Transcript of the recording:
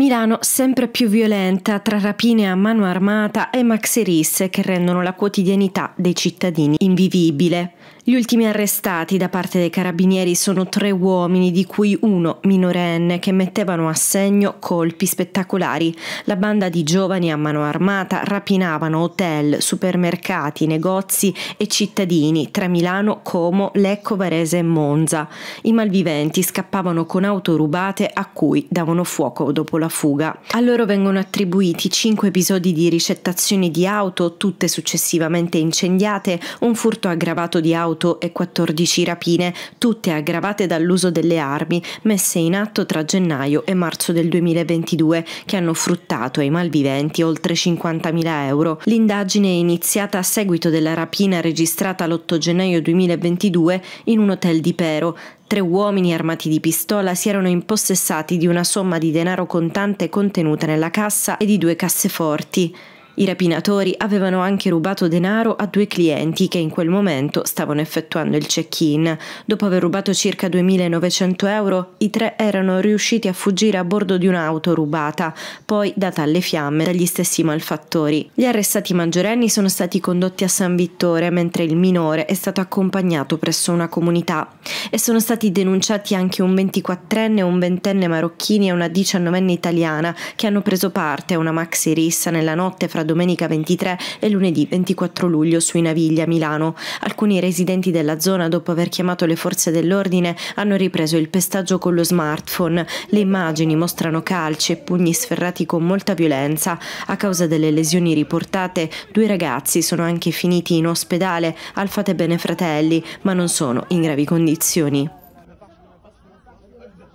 Milano sempre più violenta tra rapine a mano armata e maxerisse che rendono la quotidianità dei cittadini invivibile. Gli ultimi arrestati da parte dei carabinieri sono tre uomini, di cui uno minorenne, che mettevano a segno colpi spettacolari. La banda di giovani a mano armata rapinavano hotel, supermercati, negozi e cittadini tra Milano, Como, Lecco, Varese e Monza. I malviventi scappavano con auto rubate a cui davano fuoco dopo la fuga. A loro vengono attribuiti 5 episodi di ricettazioni di auto, tutte successivamente incendiate, un furto aggravato di auto e 14 rapine, tutte aggravate dall'uso delle armi messe in atto tra gennaio e marzo del 2022, che hanno fruttato ai malviventi oltre 50.000 euro. L'indagine è iniziata a seguito della rapina registrata l'8 gennaio 2022 in un hotel di Pero, Tre uomini armati di pistola si erano impossessati di una somma di denaro contante contenuta nella cassa e di due casseforti. I rapinatori avevano anche rubato denaro a due clienti che in quel momento stavano effettuando il check-in. Dopo aver rubato circa 2.900 euro, i tre erano riusciti a fuggire a bordo di un'auto rubata, poi data alle fiamme dagli stessi malfattori. Gli arrestati maggiorenni sono stati condotti a San Vittore, mentre il minore è stato accompagnato presso una comunità e sono stati denunciati anche un 24enne, un ventenne marocchini e una 19enne italiana che hanno preso parte a una maxi rissa nella notte fra domenica 23 e lunedì 24 luglio sui Naviglia, Milano. Alcuni residenti della zona, dopo aver chiamato le forze dell'ordine, hanno ripreso il pestaggio con lo smartphone. Le immagini mostrano calci e pugni sferrati con molta violenza. A causa delle lesioni riportate, due ragazzi sono anche finiti in ospedale al Fate Bene Fratelli, ma non sono in gravi condizioni.